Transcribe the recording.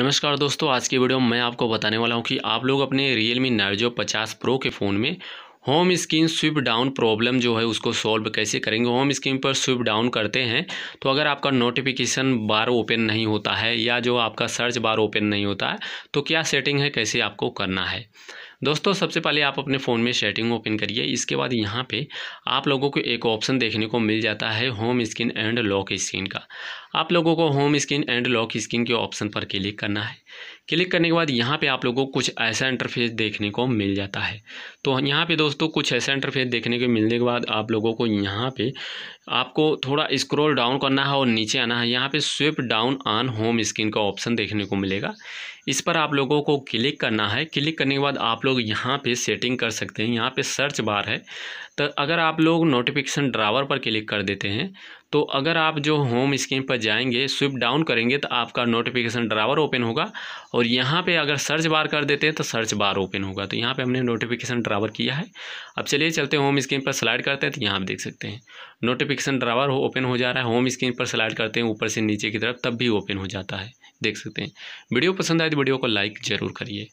नमस्कार दोस्तों आज की वीडियो में मैं आपको बताने वाला हूं कि आप लोग अपने रियल मी नार्जो पचास प्रो के फ़ोन में home screen swipe down problem जो है उसको सॉल्व कैसे करेंगे होम स्क्रीन पर स्विप डाउन करते हैं तो अगर आपका नोटिफिकेशन बार ओपन नहीं होता है या जो आपका सर्च बार ओपन नहीं होता है तो क्या सेटिंग है कैसे आपको करना है दोस्तों सबसे पहले आप अपने फ़ोन में सेटिंग ओपन करिए इसके बाद यहाँ पे आप लोगों को एक ऑप्शन देखने को मिल जाता है home screen and lock screen का आप लोगों को home screen and lock screen के ऑप्शन पर क्लिक करना है क्लिक करने के बाद यहाँ पे आप लोगों को कुछ ऐसा इंटरफेस देखने को मिल जाता है तो यहाँ पे दोस्तों कुछ ऐसा इंटरफेस देखने को मिलने के बाद आप लोगों को यहाँ पे आपको थोड़ा स्क्रॉल डाउन करना है और नीचे आना है यहाँ पे swipe down on home screen का ऑप्शन देखने को मिलेगा इस पर आप लोगों को क्लिक करना है क्लिक करने के बाद आप लोग यहाँ पे सेटिंग कर सकते हैं यहाँ पे सर्च बार है तो अगर आप लोग नोटिफिकेशन ड्रावर पर क्लिक कर देते हैं तो अगर आप जो होम स्क्रीन पर जाएंगे स्विप डाउन करेंगे तो आपका नोटिफिकेशन ड्रावर ओपन होगा और यहाँ पे अगर सर्च बार कर देते हैं तो सर्च बार ओपन होगा तो यहाँ पे हमने नोटिफिकेशन ड्रावर किया है अब चलिए चलते हैं होम स्क्रीन पर स्लाइड करते हैं तो यहाँ आप देख सकते हैं नोटिफिकेशन ड्रावर ओपन हो जा रहा है होम स्क्रीन पर स्लाइड करते हैं ऊपर से नीचे की तरफ तब भी ओपन हो जाता है देख सकते हैं वीडियो पसंद आए तो वीडियो को लाइक ज़रूर करिए